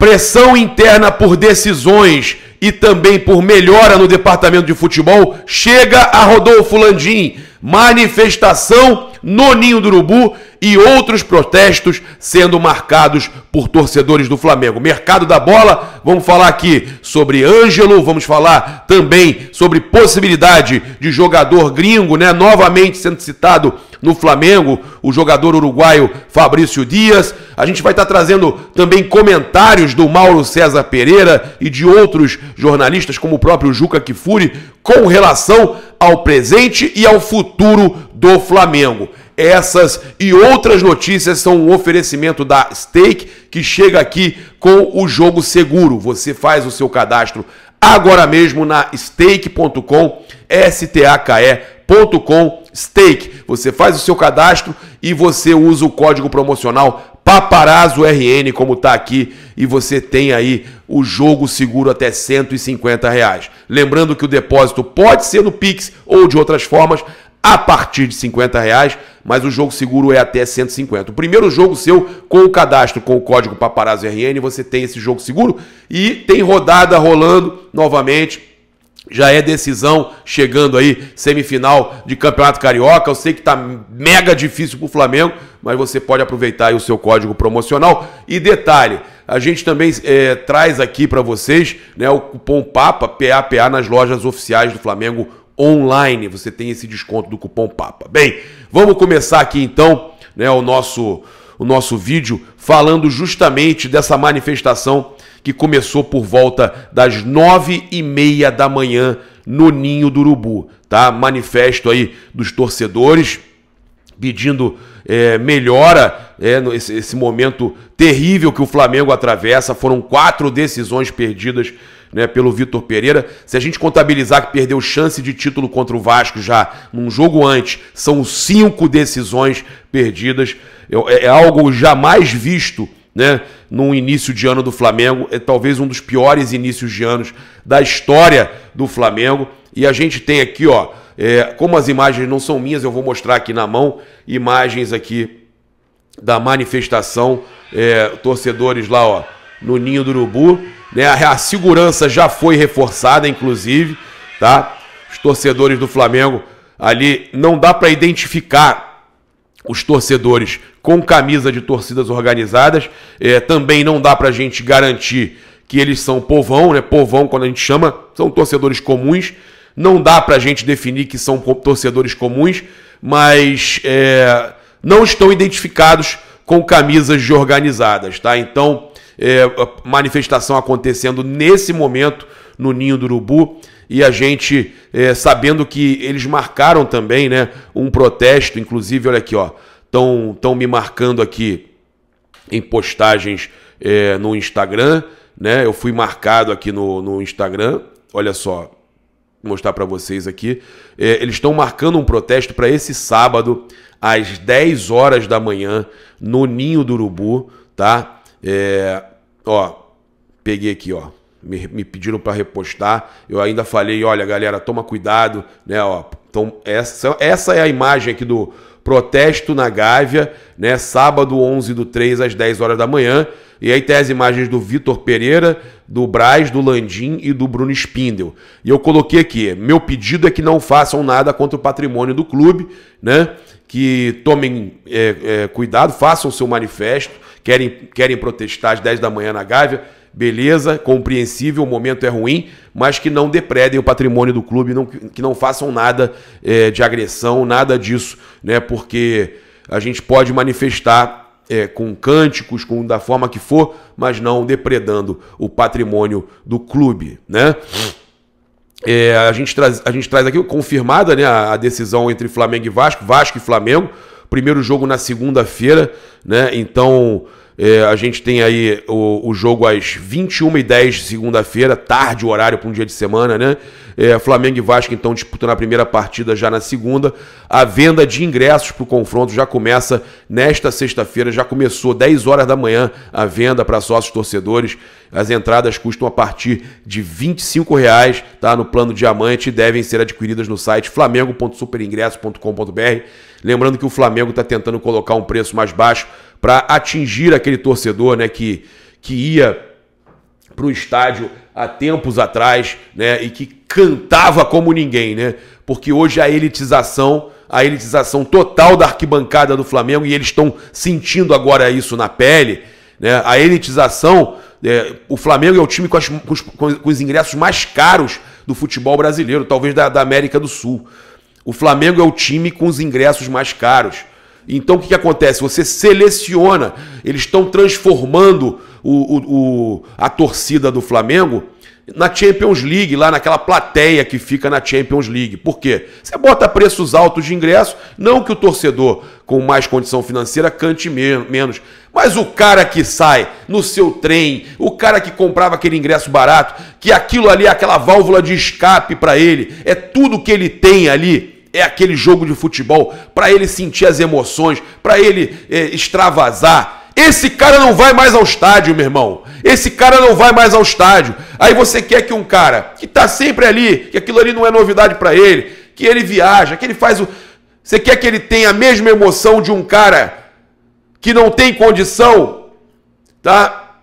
Pressão interna por decisões e também por melhora no departamento de futebol chega a Rodolfo Landim. Manifestação Noninho do Urubu e outros protestos sendo marcados por torcedores do Flamengo. Mercado da bola, vamos falar aqui sobre Ângelo, vamos falar também sobre possibilidade de jogador gringo, né? Novamente sendo citado no Flamengo, o jogador uruguaio Fabrício Dias. A gente vai estar trazendo também comentários do Mauro César Pereira e de outros jornalistas, como o próprio Juca Kifuri, com relação ao presente e ao futuro do Flamengo. Essas e outras notícias são um oferecimento da Stake, que chega aqui com o jogo seguro. Você faz o seu cadastro agora mesmo na stake.com, S-T-A-K-E.com, Stake. Você faz o seu cadastro e você usa o código promocional Paparazzo RN, como está aqui, e você tem aí o jogo seguro até 150 reais. Lembrando que o depósito pode ser no Pix ou de outras formas, a partir de 50 reais, mas o jogo seguro é até 150. O primeiro jogo seu com o cadastro com o código Paparazzo RN, você tem esse jogo seguro e tem rodada rolando novamente. Já é decisão chegando aí, semifinal de Campeonato Carioca. Eu sei que tá mega difícil pro Flamengo, mas você pode aproveitar aí o seu código promocional. E detalhe, a gente também é, traz aqui para vocês né, o cupom PAPA, PAPA, nas lojas oficiais do Flamengo online você tem esse desconto do cupom PAPA. Bem, vamos começar aqui então né, o, nosso, o nosso vídeo falando justamente dessa manifestação que começou por volta das nove e meia da manhã no Ninho do Urubu, tá? Manifesto aí dos torcedores pedindo é, melhora é, esse, esse momento terrível que o Flamengo atravessa. Foram quatro decisões perdidas né, pelo Vitor Pereira. Se a gente contabilizar que perdeu chance de título contra o Vasco já num jogo antes, são cinco decisões perdidas. É, é, é algo jamais visto né, num início de ano do Flamengo. É talvez um dos piores inícios de anos da história do Flamengo. E a gente tem aqui, ó, é, como as imagens não são minhas, eu vou mostrar aqui na mão imagens aqui da manifestação, é, torcedores lá, ó, no ninho do urubu, né? A, a segurança já foi reforçada, inclusive, tá? Os torcedores do Flamengo ali não dá para identificar os torcedores com camisa de torcidas organizadas. É, também não dá para a gente garantir que eles são povão, né? Povão, quando a gente chama, são torcedores comuns. Não dá para a gente definir que são torcedores comuns, mas é, não estão identificados com camisas de organizadas, tá? Então, é, manifestação acontecendo nesse momento no Ninho do Urubu e a gente é, sabendo que eles marcaram também, né, um protesto, inclusive, olha aqui, ó, estão tão me marcando aqui em postagens é, no Instagram, né? Eu fui marcado aqui no, no Instagram, olha só, mostrar para vocês aqui. É, eles estão marcando um protesto para esse sábado, às 10 horas da manhã, no Ninho do Urubu, tá? É, ó, peguei aqui, ó. Me, me pediram para repostar. Eu ainda falei, olha, galera, toma cuidado, né? Ó, então, essa, essa é a imagem aqui do protesto na Gávea, né? Sábado 11 do 3 às 10 horas da manhã. E aí tem as imagens do Vitor Pereira, do Braz, do Landim e do Bruno Spindel. E eu coloquei aqui: meu pedido é que não façam nada contra o patrimônio do clube, né? Que tomem é, é, cuidado, façam seu manifesto. Querem, querem protestar às 10 da manhã na Gávea, beleza, compreensível, o momento é ruim, mas que não depredem o patrimônio do clube, não, que não façam nada é, de agressão, nada disso, né? Porque a gente pode manifestar é, com cânticos, com da forma que for, mas não depredando o patrimônio do clube, né? É, a, gente traz, a gente traz aqui confirmada né, a, a decisão entre Flamengo e Vasco, Vasco e Flamengo. Primeiro jogo na segunda-feira, né? Então é, a gente tem aí o, o jogo às 21h10, segunda-feira, tarde o horário para um dia de semana, né? É, Flamengo e Vasco, então, disputando a primeira partida já na segunda. A venda de ingressos para o confronto já começa nesta sexta-feira, já começou 10 horas da manhã a venda para sócios torcedores. As entradas custam a partir de R$ 25, reais, tá? No plano diamante e devem ser adquiridas no site flamengo.superingresso.com.br. Lembrando que o Flamengo está tentando colocar um preço mais baixo para atingir aquele torcedor né, que, que ia para o estádio há tempos atrás né, e que cantava como ninguém, né? Porque hoje a elitização, a elitização total da arquibancada do Flamengo, e eles estão sentindo agora isso na pele, né? A elitização, é, o Flamengo é o time com, as, com, os, com, os, ingressos mais caros do futebol brasileiro, talvez da, da América do Sul. O Flamengo é o time com os ingressos mais caros. Então o que, que acontece? Você seleciona, eles estão transformando o, o, o, a torcida do Flamengo na Champions League, lá naquela plateia que fica na Champions League. Por quê? Você bota preços altos de ingresso, não que o torcedor com mais condição financeira cante menos, mas o cara que sai no seu trem, o cara que comprava aquele ingresso barato, que aquilo ali é aquela válvula de escape para ele, é tudo que ele tem ali é aquele jogo de futebol, para ele sentir as emoções, para ele é, extravasar. Esse cara não vai mais ao estádio, meu irmão. Esse cara não vai mais ao estádio. Aí você quer que um cara que tá sempre ali, que aquilo ali não é novidade para ele, que ele viaja, que ele faz o. Você quer que ele tenha a mesma emoção de um cara que não tem condição, tá?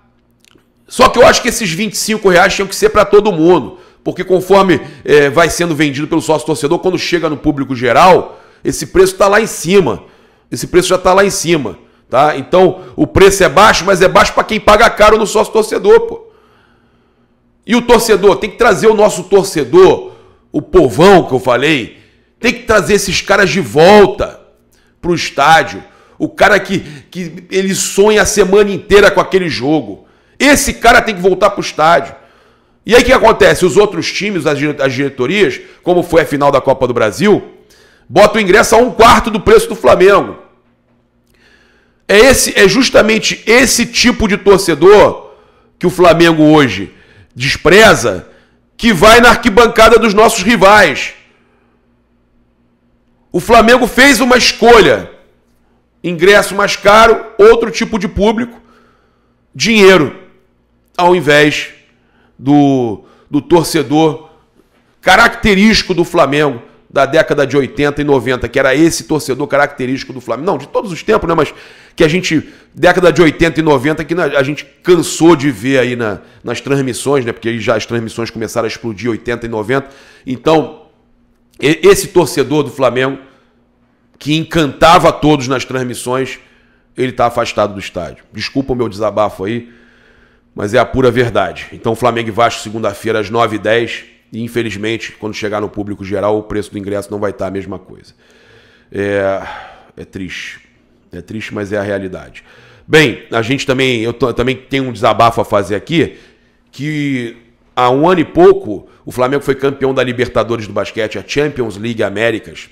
Só que eu acho que esses 25 reais tinham que ser para todo mundo. Porque conforme é, vai sendo vendido pelo sócio torcedor, quando chega no público geral, esse preço está lá em cima. Esse preço já está lá em cima. Tá? Então o preço é baixo, mas é baixo para quem paga caro no sócio torcedor. Pô. E o torcedor? Tem que trazer o nosso torcedor, o povão que eu falei, tem que trazer esses caras de volta para o estádio. O cara que, que ele sonha a semana inteira com aquele jogo. Esse cara tem que voltar para o estádio. E aí o que acontece? Os outros times, as diretorias, como foi a final da Copa do Brasil, botam o ingresso a um quarto do preço do Flamengo. É, esse, é justamente esse tipo de torcedor que o Flamengo hoje despreza que vai na arquibancada dos nossos rivais. O Flamengo fez uma escolha: ingresso mais caro, outro tipo de público, dinheiro, ao invés do, do torcedor característico do Flamengo da década de 80 e 90, que era esse torcedor característico do Flamengo. Não, de todos os tempos, né? Mas que a gente, década de 80 e 90, que a gente cansou de ver aí na, nas transmissões, né? Porque aí já as transmissões começaram a explodir 80 e 90. Então, esse torcedor do Flamengo, que encantava a todos nas transmissões, ele está afastado do estádio. Desculpa o meu desabafo aí mas é a pura verdade. Então, Flamengo e Vasco, segunda-feira, às 9h10. E infelizmente, quando chegar no público geral, o preço do ingresso não vai estar a mesma coisa. É, é triste. É triste, mas é a realidade. Bem, a gente também, eu também tenho um desabafo a fazer aqui, que há um ano e pouco o Flamengo foi campeão da Libertadores do basquete, a Champions League Américas,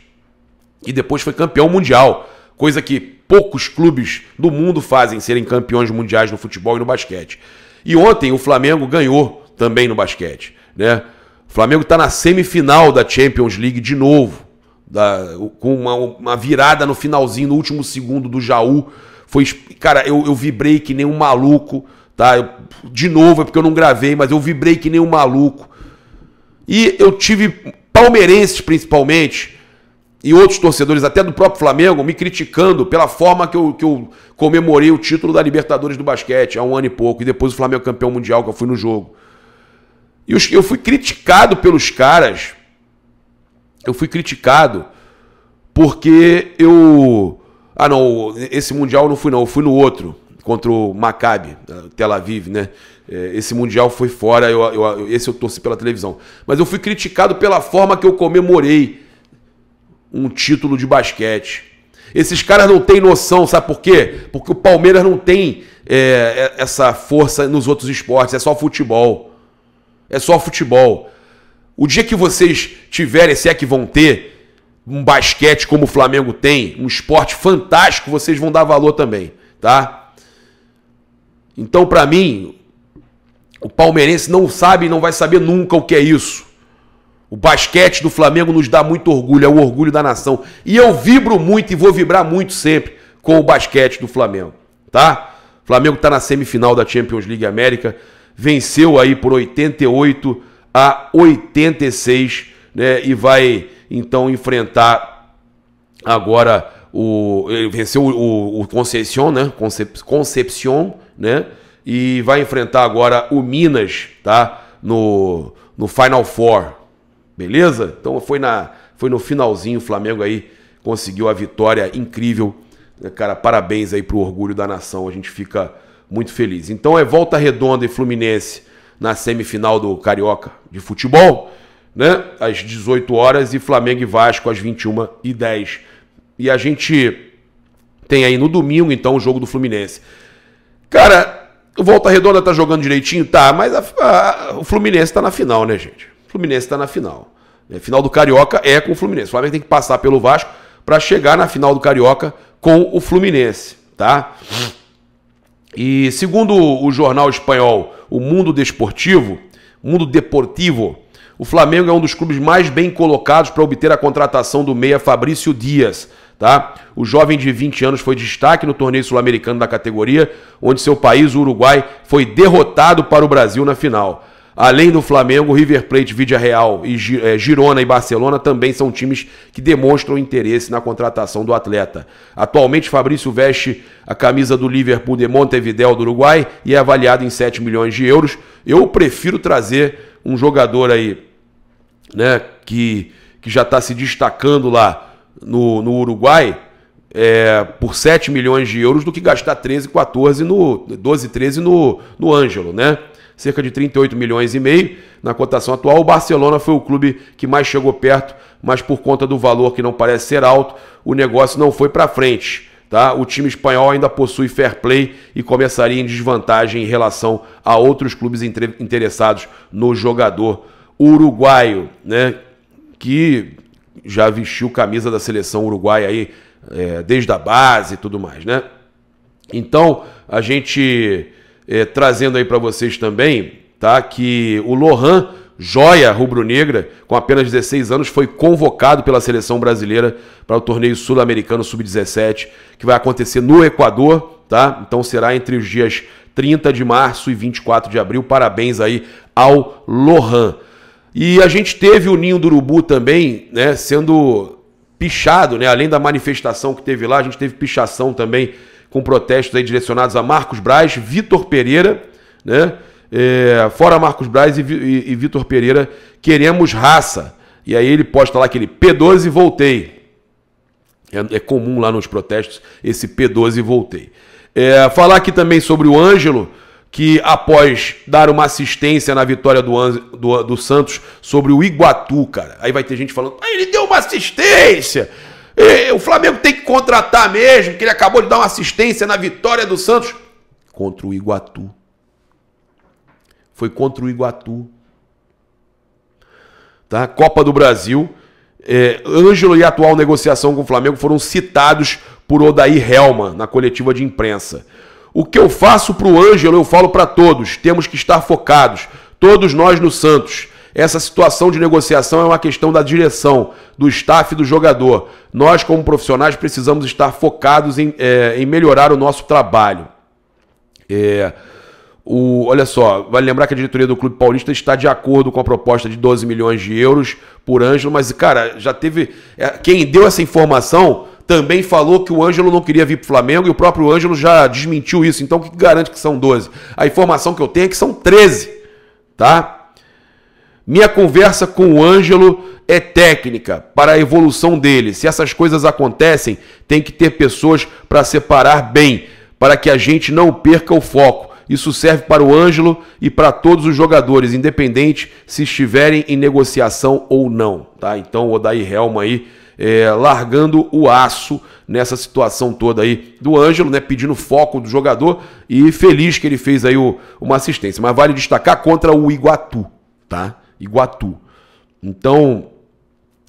e depois foi campeão mundial, coisa que poucos clubes do mundo fazem serem campeões mundiais no futebol e no basquete. E ontem o Flamengo ganhou também no basquete, né? O Flamengo está na semifinal da Champions League de novo, da, com uma, uma, virada no finalzinho, no último segundo do Jaú. Foi, cara, eu, eu vibrei que nem um maluco, tá? Eu, de novo, é porque eu não gravei, mas eu vibrei que nem um maluco. E eu tive palmeirenses, principalmente, e outros torcedores, até do próprio Flamengo, me criticando pela forma que eu, que eu comemorei o título da Libertadores do basquete há um ano e pouco, e depois o Flamengo é campeão mundial, que eu fui no jogo. E eu fui criticado pelos caras. Eu fui criticado porque eu. Ah, não, esse Mundial eu não fui, não. Eu fui no outro, contra o Maccabi, Tel Aviv, né? É, esse Mundial foi fora, eu, eu, esse eu torci pela televisão. Mas eu fui criticado pela forma que eu comemorei um título de basquete. Esses caras não têm noção, sabe por quê? Porque o Palmeiras não tem é, é, essa força nos outros esportes, é só futebol. É só futebol. O dia que vocês tiverem, se é que vão ter, um basquete como o Flamengo tem, um esporte fantástico, vocês vão dar valor também, tá? Então, para mim, o palmeirense não sabe e não vai saber nunca o que é isso. O basquete do Flamengo nos dá muito orgulho, é o orgulho da nação. E eu vibro muito e vou vibrar muito sempre com o basquete do Flamengo, tá? O Flamengo está na semifinal da Champions League América, venceu aí por 88 a 86, né? E vai então enfrentar agora o venceu o, o Conceição, né? Concep, Concepcion, né? E vai enfrentar agora o Minas, tá? No no Final Four, Beleza? Então foi, na, foi no finalzinho o Flamengo aí conseguiu a vitória incrível. Né, cara, parabéns aí pro orgulho da nação, a gente fica muito feliz. Então é volta redonda e Fluminense na semifinal do Carioca de futebol, né? Às 18 horas e Flamengo e Vasco às 21 h 10. E a gente tem aí no domingo então o jogo do Fluminense. Cara, o Volta Redonda tá jogando direitinho, tá, mas a, a, o Fluminense tá na final, né, gente? Fluminense está na final. Né, final do Carioca é com o Fluminense. O Flamengo tem que passar pelo Vasco para chegar na final do Carioca com o Fluminense, tá? E segundo o jornal espanhol O Mundo Desportivo, Mundo Deportivo, o Flamengo é um dos clubes mais bem colocados para obter a contratação do meia Fabrício Dias, tá? O jovem de 20 anos foi destaque no torneio sul-americano da categoria, onde seu país, o Uruguai, foi derrotado para o Brasil na final. Além do Flamengo, River Plate, Vídea Real, e é, Girona e Barcelona também são times que demonstram interesse na contratação do atleta. Atualmente, Fabrício veste a camisa do Liverpool de Montevideo, do Uruguai, e é avaliado em 7 milhões de euros. Eu prefiro trazer um jogador aí, né, que, que já está se destacando lá no, no Uruguai, é, por 7 milhões de euros do que gastar 13, 14 no 12, 13 no no Ângelo, né? cerca de 38 milhões e meio na cotação atual. O Barcelona foi o clube que mais chegou perto, mas por conta do valor que não parece ser alto, o negócio não foi para frente. Tá? O time espanhol ainda possui fair play e começaria em desvantagem em relação a outros clubes interessados no jogador uruguaio, né? Que já vestiu camisa da seleção uruguaia aí é, desde a base e tudo mais, né? Então a gente é, trazendo aí para vocês também, tá? Que o Lohan, joia rubro-negra, com apenas 16 anos, foi convocado pela seleção brasileira para o torneio sul-americano sub-17, que vai acontecer no Equador, tá? Então será entre os dias 30 de março e 24 de abril. Parabéns aí ao Lohan. E a gente teve o Ninho do Urubu também, né, sendo pichado, né? Além da manifestação que teve lá, a gente teve pichação também com protestos aí direcionados a Marcos Braz, Vitor Pereira, né? É, fora Marcos Braz e, e, e Vitor Pereira, queremos raça. E aí ele posta lá aquele P12 voltei. É, é comum lá nos protestos esse P12 voltei. É, falar aqui também sobre o Ângelo, que após dar uma assistência na vitória do, do, do Santos sobre o Iguatu, cara. Aí vai ter gente falando, ah, ele deu uma assistência! E, o Flamengo tem que contratar mesmo, que ele acabou de dar uma assistência na vitória do Santos contra o Iguatu. Foi contra o Iguatu. Tá? Copa do Brasil. É, Ângelo e a atual negociação com o Flamengo foram citados por Odair Helma na coletiva de imprensa. O que eu faço para o Ângelo, eu falo para todos. Temos que estar focados. Todos nós no Santos. Essa situação de negociação é uma questão da direção, do staff e do jogador. Nós, como profissionais, precisamos estar focados em, é, em melhorar o nosso trabalho. É, o, olha só, vale lembrar que a diretoria do Clube Paulista está de acordo com a proposta de 12 milhões de euros por Ângelo, mas, cara, já teve. É, quem deu essa informação também falou que o Ângelo não queria vir para o Flamengo e o próprio Ângelo já desmentiu isso. Então, o que garante que são 12? A informação que eu tenho é que são 13, tá? Minha conversa com o Ângelo é técnica para a evolução dele. Se essas coisas acontecem, tem que ter pessoas para separar bem, para que a gente não perca o foco. Isso serve para o Ângelo e para todos os jogadores, independente se estiverem em negociação ou não. Tá? Então o Odair Helma aí é, largando o aço nessa situação toda aí do Ângelo, né? Pedindo foco do jogador e feliz que ele fez aí o, uma assistência. Mas vale destacar contra o Iguatu, tá? Iguatu. Então,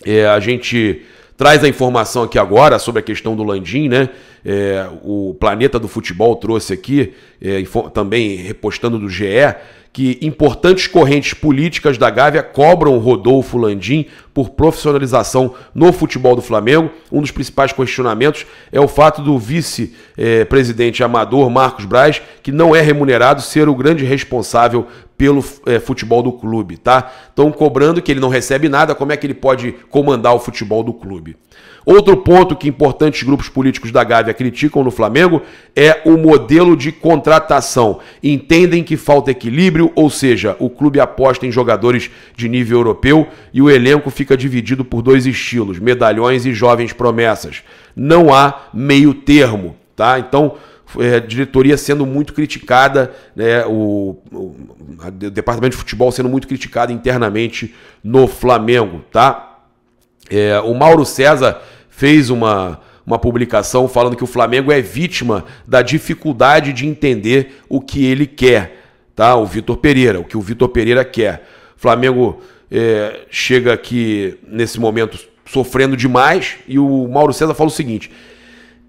é, a gente traz a informação aqui agora sobre a questão do Landim, né? É, o Planeta do Futebol trouxe aqui, é, também repostando do GE, que importantes correntes políticas da Gávea cobram Rodolfo Landim por profissionalização no futebol do Flamengo. Um dos principais questionamentos é o fato do vice-presidente é, amador Marcos Braz, que não é remunerado, ser o grande responsável pelo é, futebol do clube, tá? Estão cobrando que ele não recebe nada, como é que ele pode comandar o futebol do clube? Outro ponto que importantes grupos políticos da Gávea criticam no Flamengo é o modelo de contratação. Entendem que falta equilíbrio, ou seja, o clube aposta em jogadores de nível europeu e o elenco fica dividido por dois estilos, medalhões e jovens promessas. Não há meio termo, tá? Então, é, diretoria sendo muito criticada, né, o, o, o departamento de futebol sendo muito criticado internamente no Flamengo, tá? É, o Mauro César fez uma, uma publicação falando que o Flamengo é vítima da dificuldade de entender o que ele quer, tá? O Vitor Pereira, o que o Vitor Pereira quer. O Flamengo é, chega aqui nesse momento sofrendo demais e o Mauro César fala o seguinte: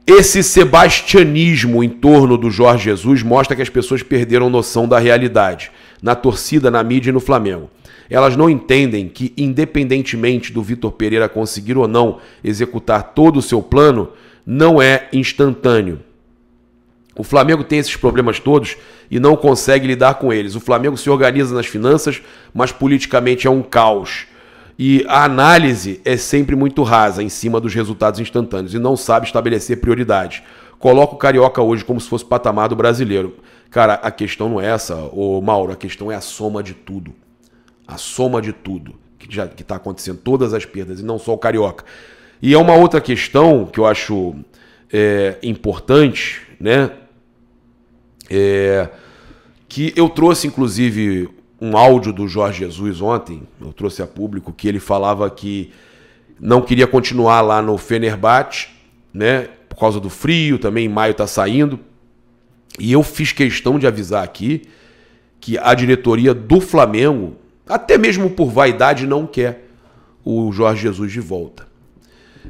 esse sebastianismo em torno do Jorge Jesus mostra que as pessoas perderam noção da realidade, na torcida, na mídia e no Flamengo. Elas não entendem que, independentemente do Vitor Pereira conseguir ou não executar todo o seu plano, não é instantâneo. O Flamengo tem esses problemas todos e não consegue lidar com eles. O Flamengo se organiza nas finanças, mas politicamente é um caos e a análise é sempre muito rasa em cima dos resultados instantâneos e não sabe estabelecer prioridades. Coloca o carioca hoje como se fosse o patamar do brasileiro. Cara, a questão não é essa, ô Mauro, a questão é a soma de tudo. A soma de tudo que já que está acontecendo, todas as perdas, e não só o carioca. E é uma outra questão que eu acho é, importante, né? É, que eu trouxe, inclusive, um áudio do Jorge Jesus ontem, eu trouxe a público, que ele falava que não queria continuar lá no Fenerbahçe, né? Por causa do frio, também em maio está saindo. E eu fiz questão de avisar aqui que a diretoria do Flamengo, até mesmo por vaidade, não quer o Jorge Jesus de volta.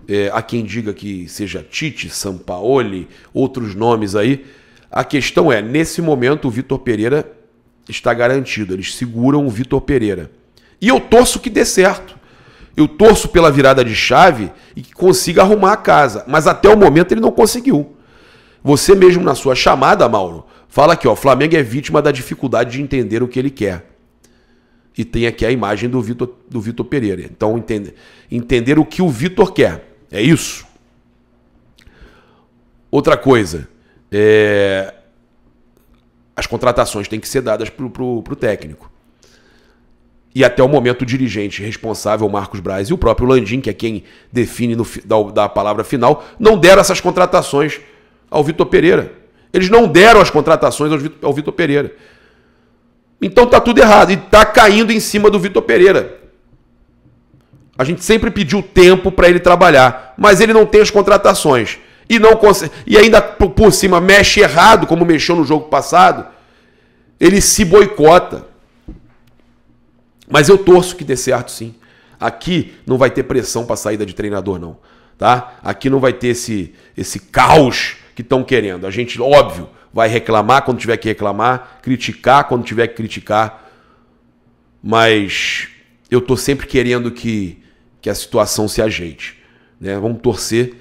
É, há quem diga que seja Tite, Sampaoli, outros nomes aí. A questão é, nesse momento, o Vitor Pereira está garantido. Eles seguram o Vitor Pereira. E eu torço que dê certo. Eu torço pela virada de chave e que consiga arrumar a casa. Mas até o momento ele não conseguiu. Você mesmo na sua chamada, Mauro, fala aqui, ó, Flamengo é vítima da dificuldade de entender o que ele quer. E tem aqui a imagem do Vitor, do Vitor Pereira. Então, entender entender o que o Vitor quer. É isso? Outra coisa. É, as contratações têm que ser dadas para o técnico. E até o momento o dirigente responsável, Marcos Braz, e o próprio Landim, que é quem define no, da, da palavra final, não deram essas contratações ao Vitor Pereira. Eles não deram as contratações ao Vitor, ao Vitor Pereira. Então tá tudo errado e tá caindo em cima do Vitor Pereira. A gente sempre pediu tempo para ele trabalhar, mas ele não tem as contratações e não consegue, e ainda por cima mexe errado, como mexeu no jogo passado, ele se boicota. Mas eu torço que dê certo sim. Aqui não vai ter pressão para saída de treinador não, tá? Aqui não vai ter esse esse caos que estão querendo. A gente, óbvio, vai reclamar quando tiver que reclamar, criticar quando tiver que criticar. Mas eu tô sempre querendo que que a situação se ajeite, né? Vamos torcer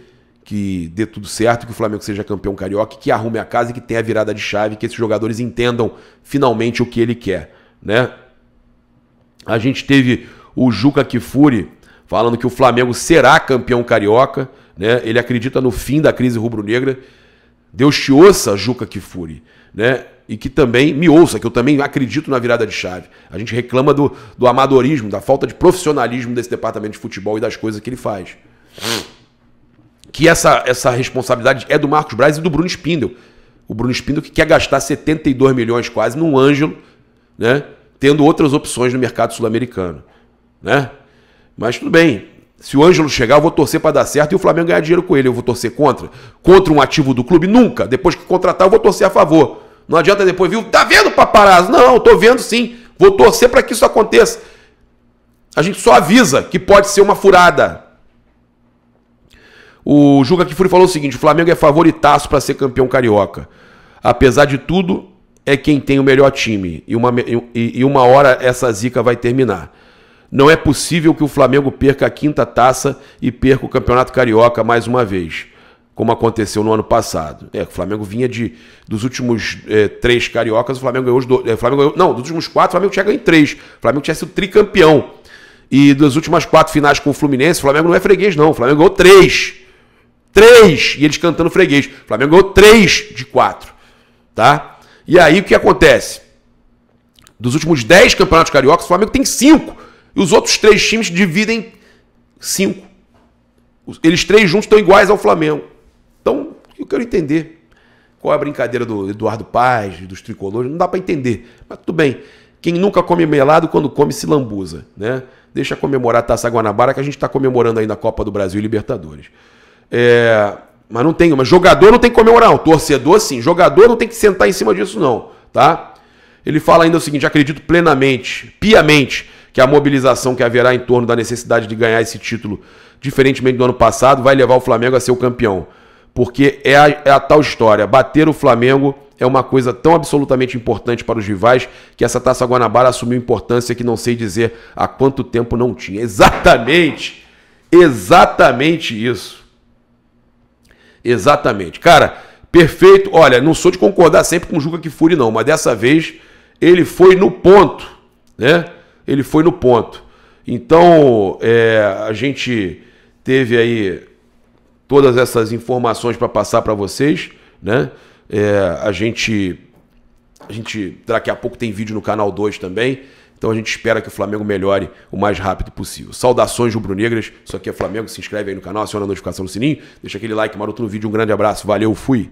que dê tudo certo, que o Flamengo seja campeão carioca, que arrume a casa e que tenha a virada de chave, que esses jogadores entendam finalmente o que ele quer, né? A gente teve o Juca Kifuri falando que o Flamengo será campeão carioca, né? Ele acredita no fim da crise rubro-negra. Deus te ouça, Juca Kifuri, né? E que também me ouça, que eu também acredito na virada de chave. A gente reclama do, do amadorismo, da falta de profissionalismo desse departamento de futebol e das coisas que ele faz que essa, essa responsabilidade é do Marcos Braz e do Bruno Spindel. O Bruno Spindel que quer gastar 72 milhões quase num Ângelo, né? tendo outras opções no mercado sul-americano. Né? Mas tudo bem. Se o Ângelo chegar, eu vou torcer para dar certo e o Flamengo ganhar dinheiro com ele. Eu vou torcer contra. Contra um ativo do clube? Nunca. Depois que contratar, eu vou torcer a favor. Não adianta depois, viu? Tá vendo, paparazzo? Não, tô vendo sim. Vou torcer para que isso aconteça. A gente só avisa que pode ser uma furada. O Juca Kifuri falou o seguinte: o Flamengo é favoritaço para ser campeão carioca. Apesar de tudo, é quem tem o melhor time. E uma, e, e uma hora essa zica vai terminar. Não é possível que o Flamengo perca a quinta taça e perca o Campeonato Carioca mais uma vez, como aconteceu no ano passado. É, o Flamengo vinha de dos últimos é, três cariocas, o Flamengo ganhou os dois. É, Flamengo ganhou, não, dos últimos quatro, o Flamengo tinha ganho três. O Flamengo tinha sido tricampeão. E das últimas quatro finais com o Fluminense, o Flamengo não é freguês, não. O Flamengo ganhou três. Três! E eles cantando freguês. O Flamengo ganhou três de quatro. Tá? E aí o que acontece? Dos últimos dez campeonatos cariocas, o Flamengo tem cinco. E os outros três times dividem cinco. Eles três juntos estão iguais ao Flamengo. Então, eu quero entender. Qual é a brincadeira do Eduardo Paz, dos tricolores? Não dá para entender. Mas tudo bem. Quem nunca come melado, quando come, se lambuza. Né? Deixa comemorar a Taça Guanabara, que a gente está comemorando aí na Copa do Brasil e Libertadores. É, mas não tem, mas jogador não tem que comemorar, não. torcedor sim, jogador não tem que sentar em cima disso não, tá? Ele fala ainda o seguinte: acredito plenamente, piamente, que a mobilização que haverá em torno da necessidade de ganhar esse título, diferentemente do ano passado, vai levar o Flamengo a ser o campeão. Porque é a, é a tal história: bater o Flamengo é uma coisa tão absolutamente importante para os rivais que essa taça Guanabara assumiu importância que não sei dizer há quanto tempo não tinha. Exatamente! Exatamente isso. Exatamente. Cara, perfeito. Olha, não sou de concordar sempre com o Juca Kifuri, não, mas dessa vez ele foi no ponto, né? Ele foi no ponto. Então, é, a gente teve aí todas essas informações para passar para vocês, né? É, a gente a gente daqui a pouco tem vídeo no canal 2 também. Então a gente espera que o Flamengo melhore o mais rápido possível. Saudações rubro-negras. Isso aqui é Flamengo. Se inscreve aí no canal, aciona a notificação no sininho, deixa aquele like maroto no vídeo. Um grande abraço. Valeu, fui.